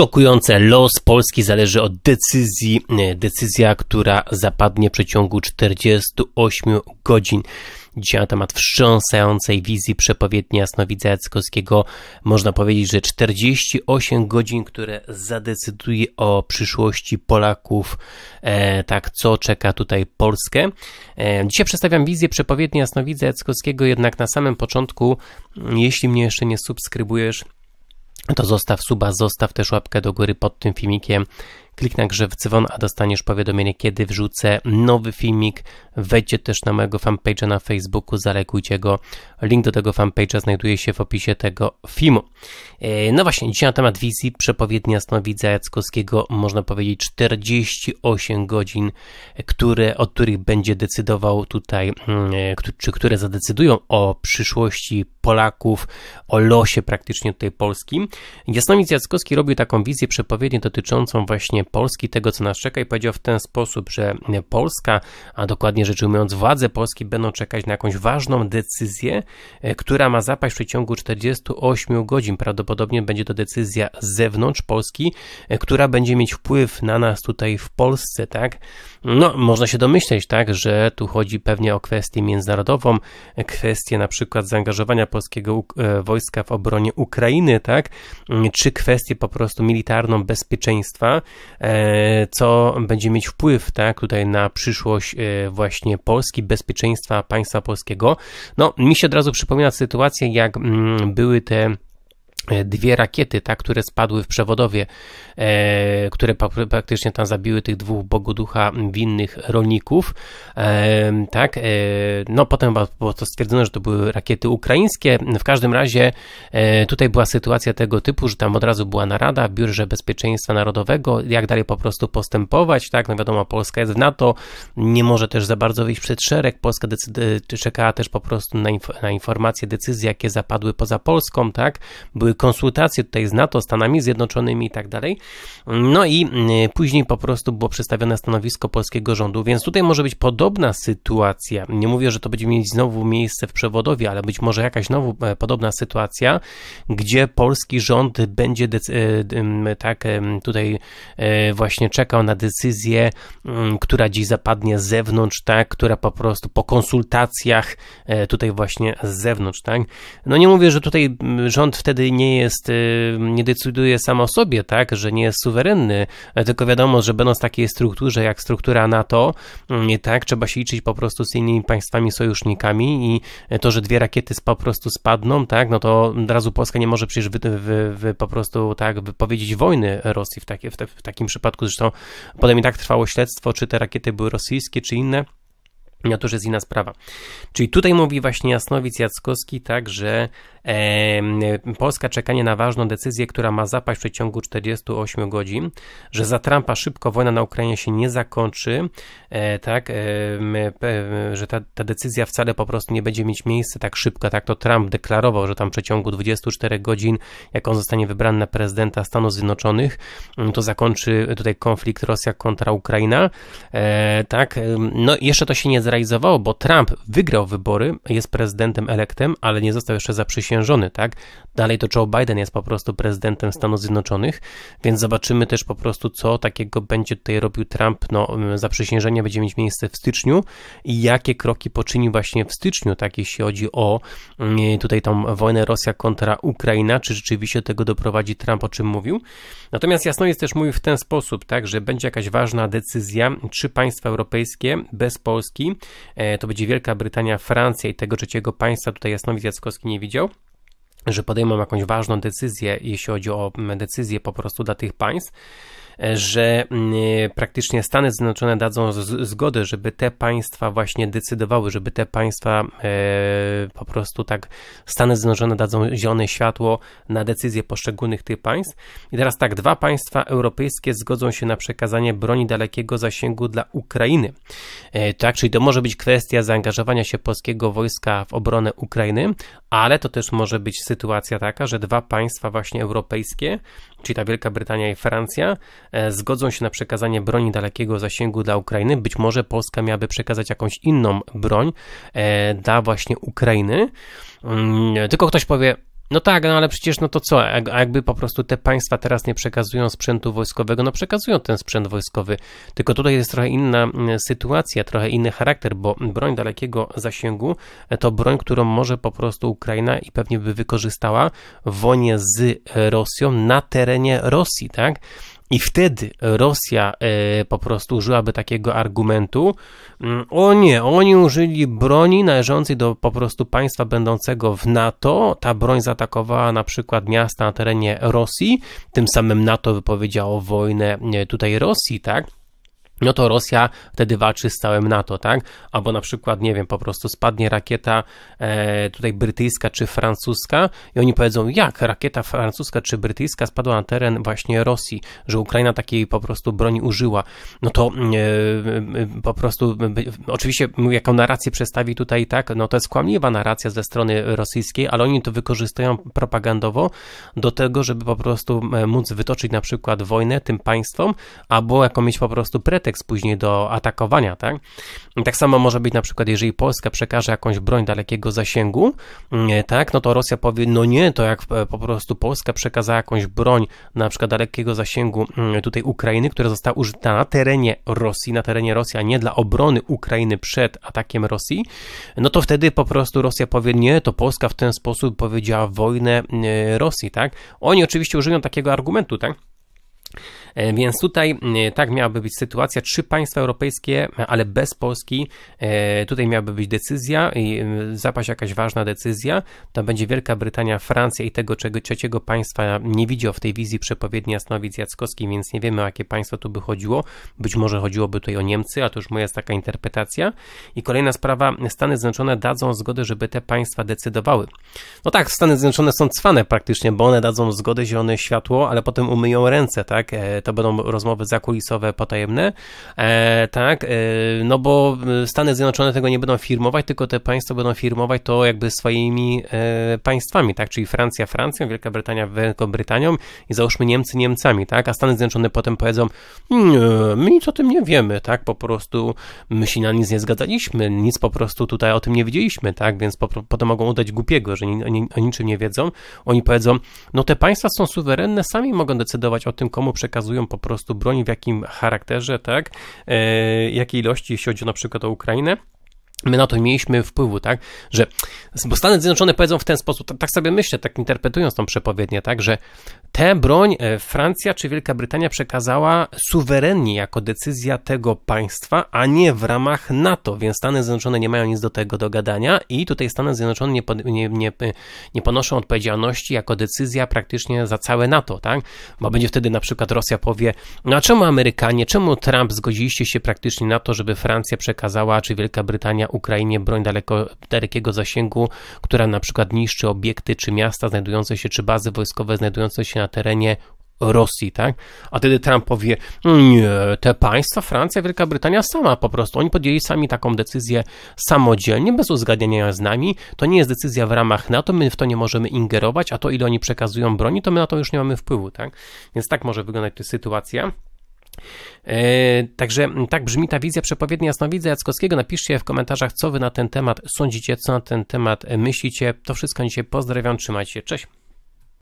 szokujące. Los Polski zależy od decyzji, e, decyzja, która zapadnie w przeciągu 48 godzin. Dzisiaj na temat wstrząsającej wizji przepowiedni Jasnowidza Jackowskiego można powiedzieć, że 48 godzin, które zadecyduje o przyszłości Polaków, e, tak co czeka tutaj Polskę. E, dzisiaj przedstawiam wizję przepowiedni Jasnowidza Jackowskiego, jednak na samym początku, mm, jeśli mnie jeszcze nie subskrybujesz, to zostaw suba, zostaw też łapkę do góry pod tym filmikiem. Klik na w dzwon, a dostaniesz powiadomienie, kiedy wrzucę nowy filmik. Wejdźcie też na mojego fanpage'a na Facebooku, zalekujcie go. Link do tego fanpage'a znajduje się w opisie tego filmu. E, no właśnie, dzisiaj na temat wizji przepowiednia Snowidza Jackowskiego można powiedzieć 48 godzin, które, od których będzie decydował tutaj, mm, e, czy które zadecydują o przyszłości Polaków, o losie praktycznie tutaj Polski. Jasnowic Jackowski robił taką wizję przepowiedni dotyczącą właśnie Polski, tego co nas czeka i powiedział w ten sposób, że Polska, a dokładnie rzecz ujmując władze Polski będą czekać na jakąś ważną decyzję, e, która ma zapaść w przeciągu 48 godzin. Prawdopodobnie będzie to decyzja z zewnątrz Polski, e, która będzie mieć wpływ na nas tutaj w Polsce, tak? No, można się domyśleć, tak, że tu chodzi pewnie o kwestię międzynarodową, kwestię na przykład zaangażowania polskiego e, wojska w obronie Ukrainy, tak, czy kwestię po prostu militarną bezpieczeństwa, e, co będzie mieć wpływ, tak, tutaj na przyszłość e, właśnie Polski, bezpieczeństwa państwa polskiego. No, mi się od razu przypomina sytuację, jak były te E, dwie rakiety, tak, które spadły w przewodowie, e, które praktycznie tam zabiły tych dwóch bogoducha winnych rolników, e, tak, e, no potem było to stwierdzono, że to były rakiety ukraińskie, w każdym razie e, tutaj była sytuacja tego typu, że tam od razu była narada w Biurze Bezpieczeństwa Narodowego, jak dalej po prostu postępować, tak, no wiadomo, Polska jest w NATO, nie może też za bardzo wyjść przed szereg, Polska czekała też po prostu na, inf na informacje, decyzje, jakie zapadły poza Polską, tak, były były konsultacje tutaj z NATO, Stanami Zjednoczonymi i tak dalej. No i y, później po prostu było przedstawione stanowisko polskiego rządu, więc tutaj może być podobna sytuacja. Nie mówię, że to będzie mieć znowu miejsce w przewodowie, ale być może jakaś znowu e, podobna sytuacja, gdzie polski rząd będzie e, tak tutaj e, właśnie czekał na decyzję, mm, która dziś zapadnie z zewnątrz, tak, która po prostu po konsultacjach tutaj właśnie z zewnątrz, tak. No nie mówię, że tutaj mm, rząd wtedy nie jest, y, nie decyduje sam o sobie, tak, że nie jest suwerenny, e, tylko wiadomo, że będąc w takiej strukturze jak struktura NATO, mm, tak, trzeba się liczyć po prostu z innymi państwami sojusznikami i e, to, że dwie rakiety po prostu spadną, tak, no to od razu Polska nie może przecież wy, wy, wy po prostu tak wypowiedzieć wojny Rosji w, takie, w, te, w takim przypadku, zresztą potem i tak trwało śledztwo, czy te rakiety były rosyjskie, czy inne. No to już jest inna sprawa. Czyli tutaj mówi właśnie Jasnowic Jackowski tak, że Polska czekanie na ważną decyzję, która ma zapaść w przeciągu 48 godzin, że za Trumpa szybko wojna na Ukrainie się nie zakończy, e, tak, że ta, ta decyzja wcale po prostu nie będzie mieć miejsca tak szybko, tak to Trump deklarował, że tam w przeciągu 24 godzin, jak on zostanie wybrany na prezydenta Stanów Zjednoczonych, to zakończy tutaj konflikt Rosja kontra Ukraina, e, tak, no jeszcze to się nie zrealizowało, bo Trump wygrał wybory, jest prezydentem elektem, ale nie został jeszcze zaprzysiężony tak? Dalej to Joe Biden jest po prostu prezydentem Stanów Zjednoczonych, więc zobaczymy też po prostu, co takiego będzie tutaj robił Trump. No, zaprzysiężenie będzie mieć miejsce w styczniu i jakie kroki poczyni właśnie w styczniu, tak? Jeśli chodzi o tutaj tą wojnę Rosja kontra Ukraina, czy rzeczywiście tego doprowadzi Trump, o czym mówił. Natomiast jest też mówił w ten sposób, tak, że będzie jakaś ważna decyzja, czy państwa europejskie bez Polski, e, to będzie Wielka Brytania, Francja i tego trzeciego państwa, tutaj Jasnowic Jackowski nie widział, że podejmą jakąś ważną decyzję, jeśli chodzi o mm, decyzję po prostu dla tych państw, E, że mm, e, praktycznie Stany Zjednoczone dadzą zgodę, żeby te państwa właśnie decydowały, żeby te państwa e, po prostu tak Stany Zjednoczone dadzą zielone światło na decyzje poszczególnych tych państw. I teraz tak, dwa państwa europejskie zgodzą się na przekazanie broni dalekiego zasięgu dla Ukrainy. Tak, czyli to może być kwestia zaangażowania się polskiego wojska w obronę Ukrainy, ale to też może być sytuacja taka, że dwa państwa właśnie europejskie czyli ta Wielka Brytania i Francja, e, zgodzą się na przekazanie broni dalekiego zasięgu dla Ukrainy. Być może Polska miałaby przekazać jakąś inną broń e, dla właśnie Ukrainy. Mm, tylko ktoś powie, no tak, no ale przecież no to co, a jakby po prostu te państwa teraz nie przekazują sprzętu wojskowego, no przekazują ten sprzęt wojskowy, tylko tutaj jest trochę inna mm, sytuacja, trochę inny charakter, bo broń dalekiego zasięgu e, to broń, którą może po prostu Ukraina i pewnie by wykorzystała w wojnie z Rosją na terenie Rosji, tak? I wtedy Rosja e, po prostu użyłaby takiego argumentu, mm, o nie, oni użyli broni należącej do po prostu państwa będącego w NATO, ta broń zaatakowała na przykład miasta na terenie Rosji, tym samym NATO wypowiedziało wojnę e, tutaj Rosji, tak? no to Rosja wtedy walczy z całym NATO, tak? Albo na przykład, nie wiem, po prostu spadnie rakieta e, tutaj brytyjska czy francuska i oni powiedzą, jak rakieta francuska czy brytyjska spadła na teren właśnie Rosji, że Ukraina takiej po prostu broni użyła. No to e, e po prostu, e, oczywiście jaką narrację przestawi tutaj, tak? No to jest kłamliwa narracja ze strony rosyjskiej, ale oni to wykorzystują propagandowo do tego, żeby po prostu e, móc wytoczyć na przykład wojnę tym państwom, albo jako mieć po prostu pretekst pretekst później do atakowania, tak? Tak samo może być na przykład, jeżeli Polska przekaże jakąś broń dalekiego zasięgu, mm, tak, no to Rosja powie, no nie, to jak e, po prostu Polska przekazała jakąś broń na przykład dalekiego zasięgu mm, tutaj Ukrainy, która została użyta na terenie Rosji, na terenie Rosji, a nie dla obrony Ukrainy przed atakiem Rosji, no to wtedy po prostu Rosja powie, nie, to Polska w ten sposób powiedziała wojnę e, Rosji, tak? Oni oczywiście użyją takiego argumentu, tak? E, więc tutaj e, tak miałaby być sytuacja. Trzy państwa europejskie, ale bez Polski. E, tutaj miałaby być decyzja i zapaść jakaś ważna decyzja. To będzie Wielka Brytania, Francja i tego czego, trzeciego państwa nie widział w tej wizji przepowiedni Jasnowic Jackowski, więc nie wiemy o jakie państwo tu by chodziło. Być może chodziłoby tutaj o Niemcy, a to już moja jest taka interpretacja. I kolejna sprawa, Stany Zjednoczone dadzą zgodę, żeby te państwa decydowały. No tak, Stany Zjednoczone są cwane praktycznie, bo one dadzą zgodę, zielone światło, ale potem umyją ręce, tak? to będą rozmowy zakulisowe, potajemne, e, tak, e, no bo e, Stany Zjednoczone tego nie będą firmować, tylko te państwa będą firmować to jakby swoimi państwami, tak, czyli Francja Francją, Wielka Brytania Wielką Brytanią i załóżmy Niemcy Niemcami, tak, a Stany Zjednoczone potem powiedzą, mm, my nic o tym nie wiemy, tak, po prostu my się na nic nie zgadzaliśmy, nic po prostu tutaj o tym nie widzieliśmy, tak, więc po, potem mogą udać głupiego, że oni, o niczym nie wiedzą, oni powiedzą, no te państwa są suwerenne, sami mogą decydować o tym, komu przekazują pokazują po prostu broń, w jakim charakterze, tak, e, jakiej ilości, jeśli chodzi na przykład o Ukrainę my na to nie mieliśmy wpływu, tak, że, bo Stany Zjednoczone powiedzą w ten sposób, tak, tak sobie myślę, tak interpretując tą przepowiednię, tak, że tę broń e, Francja czy Wielka Brytania przekazała suwerennie jako decyzja tego państwa, a nie w ramach NATO, więc Stany Zjednoczone nie mają nic do tego do gadania i tutaj Stany Zjednoczone nie, nie, nie, e, nie ponoszą odpowiedzialności jako decyzja praktycznie za całe NATO, tak, bo będzie wtedy na przykład Rosja powie, no a czemu Amerykanie, czemu Trump zgodziliście się praktycznie na to, żeby Francja przekazała, czy Wielka Brytania Ukrainie broń daleko, dalekiego zasięgu, która na przykład niszczy obiekty czy miasta znajdujące się, czy bazy wojskowe znajdujące się na terenie Rosji, tak? A wtedy Trump powie, mm, nie, te państwa, Francja, Wielka Brytania sama po prostu, oni podjęli sami taką decyzję samodzielnie, bez uzgadniania z nami, to nie jest decyzja w ramach NATO, my w to nie możemy ingerować, a to ile oni przekazują broni, to my na to już nie mamy wpływu, tak? Więc tak może wyglądać ta sytuacja. E, także tak brzmi ta wizja przepowiedni jasnowidza Jackowskiego. Napiszcie w komentarzach, co wy na ten temat sądzicie, co na ten temat myślicie. To wszystko dzisiaj. Pozdrawiam, trzymajcie się, cześć.